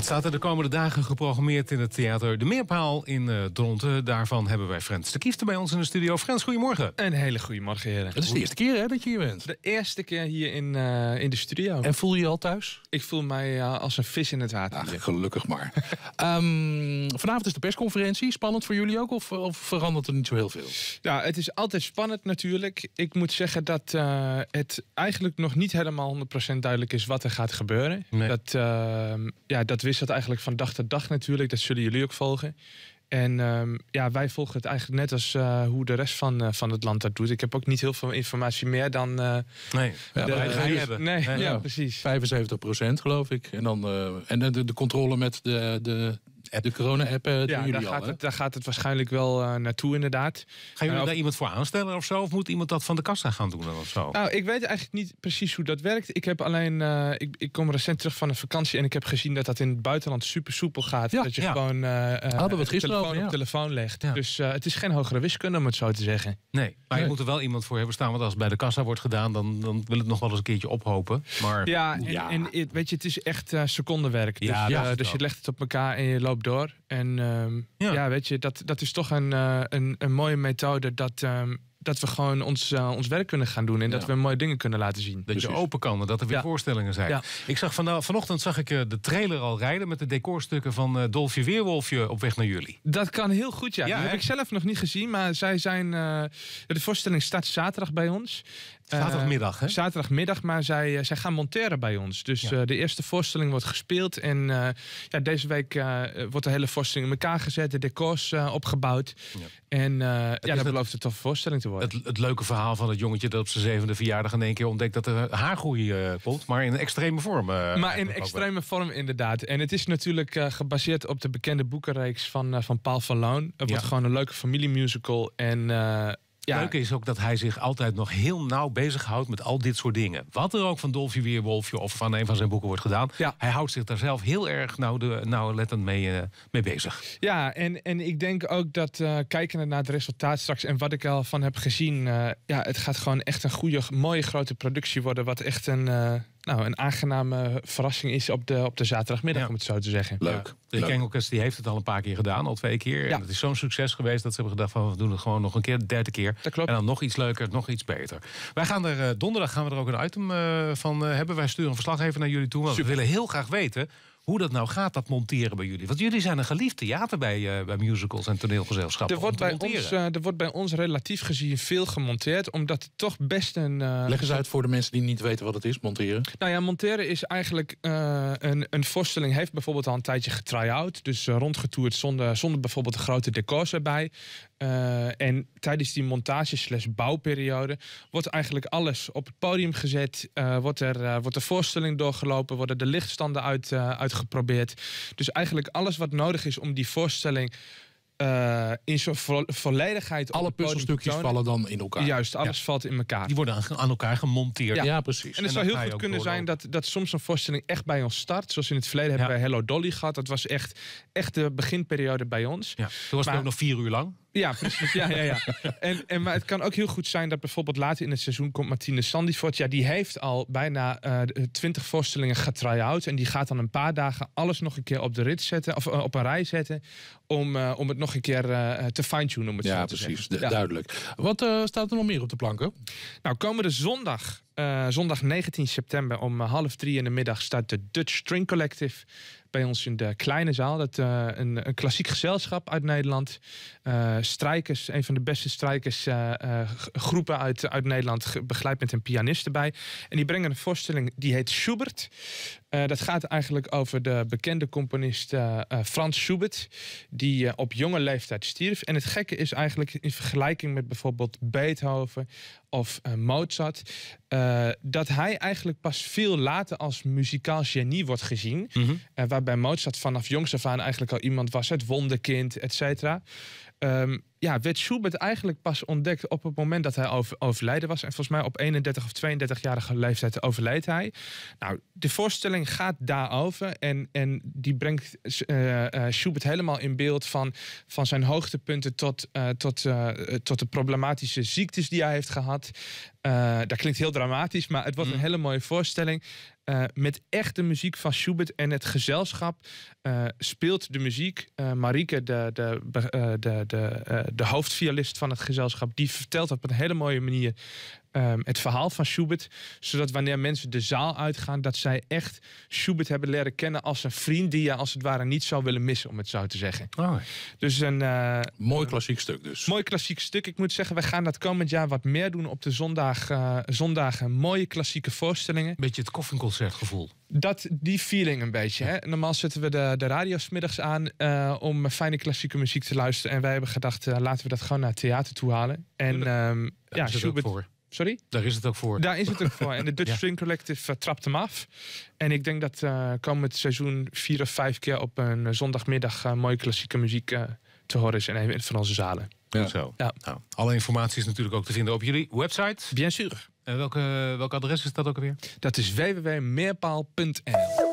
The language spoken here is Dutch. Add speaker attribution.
Speaker 1: Wat staat er de komende dagen geprogrammeerd in het theater De Meerpaal in eh, Dronten? Daarvan hebben wij Frans de Kiefte bij ons in de studio. Frans, goedemorgen. Een hele goede morgen, heren. Het is de eerste
Speaker 2: keer hè, dat je hier bent. De eerste keer hier in, eh, in de studio. En voel je je al thuis? Ik voel mij eh, als een vis in het water. Ah, gelukkig maar. Ehm, vanavond is de persconferentie. Spannend voor jullie ook? Of, of, verandert er niet zo heel veel? Ja, het is altijd spannend natuurlijk. Ik moet zeggen dat het eigenlijk nog niet helemaal 100% duidelijk is wat er gaat gebeuren. Dat, ehm, ja, dat we dat eigenlijk van dag tot dag natuurlijk. Dat zullen jullie ook volgen. En ehm, ja, wij volgen het eigenlijk net als eh, hoe de rest van, eh, van het land dat doet. Ik heb ook niet heel veel informatie meer dan. Eh, nee, ja, wij hebben. Nee, ja, precies. 75 procent, geloof
Speaker 1: ik. En dan en de, de, controle met de, de, de corona-app eh, ja, daar gaat, al, het, daar gaat het waarschijnlijk wel eh, naartoe inderdaad. Gaan jullie eh, daar iemand voor aanstellen of zo? Of moet iemand dat van de kassa gaan doen of zo? Nou,
Speaker 2: ik weet eigenlijk niet precies hoe dat werkt. Ik heb alleen, ik, ik, kom recent terug van een vakantie en ik heb gezien dat dat in het buitenland super soepel gaat. Ja, dat je gewoon Hadden we het gisteren telefoon op telefoon legt. Dus het is geen hogere wiskunde om het zo te zeggen. Nee, maar je moet er wel iemand voor hebben staan. Want als het
Speaker 1: bij de kassa wordt gedaan, dan, dan wil het nog wel eens een keertje ophopen. Maar, ja, en, weet je, het is echt
Speaker 2: secondenwerk. Dus, ja, dus, dus je legt het op elkaar en je loopt door. En ehm, ja. weet je, dat, dat is toch een, eh, een, een, mooie methode dat, ehm, dat we gewoon ons, eh, ons werk kunnen gaan doen. En dat we mooie dingen kunnen laten zien. Dat je open kan en dat er weer voorstellingen zijn. Ik zag van, vanochtend
Speaker 1: zag ik eh, de trailer al rijden met de decorstukken van Dolfje Weerwolfje op weg naar jullie. Dat kan heel
Speaker 2: goed, ja. dat heb ik zelf nog niet gezien. Maar zij zijn. de voorstelling start zaterdag bij ons. Eh, zaterdagmiddag, hè? Zaterdagmiddag, maar zij, eh, zij gaan monteren bij ons. Dus eh, de eerste voorstelling wordt gespeeld. En ja, deze week wordt de hele voorstelling in elkaar gezet, de decors opgebouwd. En ja, dat belooft een toffe voorstelling te worden. Het, het, leuke verhaal van het jongetje dat
Speaker 1: op zijn zevende verjaardag in één keer ontdekt dat er haargroei komt, maar in extreme vorm. maar in extreme
Speaker 2: vorm, inderdaad. En het is natuurlijk gebaseerd op de bekende boekenreeks van, van Paul van Loon. Het wordt gewoon een leuke familiemusical. En ja. leuke is ook dat hij zich altijd nog heel
Speaker 1: nauw bezighoudt met al dit soort dingen. Wat er ook van Dolfje Weerwolfje of van een van zijn boeken wordt gedaan. Hij houdt zich daar zelf heel erg nauw, nauwlettend mee, eh, mee bezig.
Speaker 2: Ja, en, en ik denk ook dat uh, kijkende naar het resultaat straks en wat ik al van heb gezien. Eh, ja, het gaat gewoon echt een goede, mooie grote productie worden. Wat echt een nou, een aangename verrassing is op de, op de zaterdagmiddag, om het zo te zeggen. Leuk. Ja. ook
Speaker 1: Engelkes die heeft het al een paar keer gedaan, al twee keer. Ja. En het is zo'n succes geweest dat ze hebben gedacht van we doen het gewoon nog een keer, de derde keer. Dat klopt. En dan nog iets leuker, nog iets beter. Wij gaan er eh, donderdag gaan we er ook een item eh, van eh, hebben. Wij sturen een verslag even naar jullie toe. Want we willen heel graag weten hoe dat nou gaat, dat monteren bij jullie. Want jullie zijn een geliefd theater bij, eh, bij musicals en toneelgezelschappen. Er wordt, bij ons, eh,
Speaker 2: er wordt bij ons relatief gezien veel gemonteerd, omdat het toch best een. Eh, Leg eens
Speaker 1: uit voor de mensen die niet weten wat het is, monteren.
Speaker 2: Nou ja, monteren is eigenlijk een, een voorstelling, heeft bijvoorbeeld al een tijdje getry-out. Dus rondgetoerd zonder, zonder bijvoorbeeld de grote decors erbij. en tijdens die montage slash bouwperiode wordt eigenlijk alles op het podium gezet. wordt, er, wordt de voorstelling doorgelopen, worden de lichtstanden uit, uitgevoerd geprobeerd. Dus eigenlijk alles wat nodig is om die voorstelling eh, in zo'n vo volledigheid. Alle puzzelstukjes vallen dan in elkaar. Juist, alles valt in elkaar. Die worden aan, elkaar gemonteerd. Ja. precies. En het zou heel goed kunnen zijn dat, dat soms een voorstelling echt bij ons start. Zoals in het verleden ja. hebben we Hello Dolly gehad. Dat was echt, echt de beginperiode bij ons. Ja. Toen was het ook nog vier uur lang. Ja, precies. Ja, ja, ja. En, en, maar het kan ook heel goed zijn dat bijvoorbeeld later in het seizoen komt Martine Sandifort. Ja, die heeft al bijna uh, eh, 20 voorstellingen getry-out. En die gaat dan een paar dagen alles nog een keer op de rit zetten. Of eh, op een rij zetten. Om, eh, om het nog een keer te fine-tunen. Ja, precies. Te ja. Duidelijk. Wat staat er nog meer op de planken? Nou, komende zondag eh, zondag 19 september om eh, half drie in de middag staat de Dutch String Collective bij ons in de kleine zaal. Dat, uh, een, een, klassiek gezelschap uit Nederland. strijkers, een van de beste strijkersgroepen uit, uit Nederland, begeleid met een pianist erbij. En die brengen een voorstelling die heet Schubert. Eh, dat gaat eigenlijk over de bekende componist uh, Frans Schubert, die op jonge leeftijd stierf. En het gekke is eigenlijk in vergelijking met bijvoorbeeld Beethoven of Mozart, dat hij eigenlijk pas veel later als muzikaal genie wordt gezien. Mm waarbij Mozart vanaf jongs af aan eigenlijk al iemand was, het wonderkind, et cetera. Ehm, ja, werd Schubert eigenlijk pas ontdekt op het moment dat hij over, overlijden was. En volgens mij op 31 of 32-jarige leeftijd overleed hij. Nou, de voorstelling gaat daarover. En, en die brengt eh, eh, Schubert helemaal in beeld van, van zijn hoogtepunten tot, eh, tot, tot de problematische ziektes die hij heeft gehad. dat klinkt heel dramatisch, maar het was een mm. hele mooie voorstelling. Uh, met echte muziek van Schubert en het gezelschap speelt de muziek. Uh, de, de, de, de, de hoofdvialist van het gezelschap, die vertelt op een hele mooie manier Ehm, het verhaal van Schubert. Zodat wanneer mensen de zaal uitgaan, dat zij echt Schubert hebben leren kennen als een vriend die je als het ware niet zou willen missen, om het zo te zeggen. Oh. Dus een. Eh, mooi klassiek stuk dus. Mooi klassiek stuk. Ik moet zeggen, we gaan dat komend jaar wat meer doen op de zondag, eh, zondagen. Mooie klassieke voorstellingen. Beetje het koffieconcertgevoel. Dat, die feeling een beetje. Hè? Normaal zetten we de, de radio smiddags aan eh, om fijne klassieke muziek te luisteren. En wij hebben gedacht, laten we dat gewoon naar theater toe halen. En um, ja, Schubert, voor. Sorry? Daar is het ook voor. Daar is het ook voor. En de Dutch ja. String Collective eh, trapt hem af. En ik denk dat uh, komend seizoen vier of vijf keer op een eh, zondagmiddag mooie klassieke muziek te horen is. En even van onze zalen. Ja. Zo. Ja. Nou,
Speaker 1: alle informatie is natuurlijk ook te vinden op jullie website. Bien sûr. En welke, welk adres is dat ook alweer?
Speaker 2: Dat is www.meerpaal.nl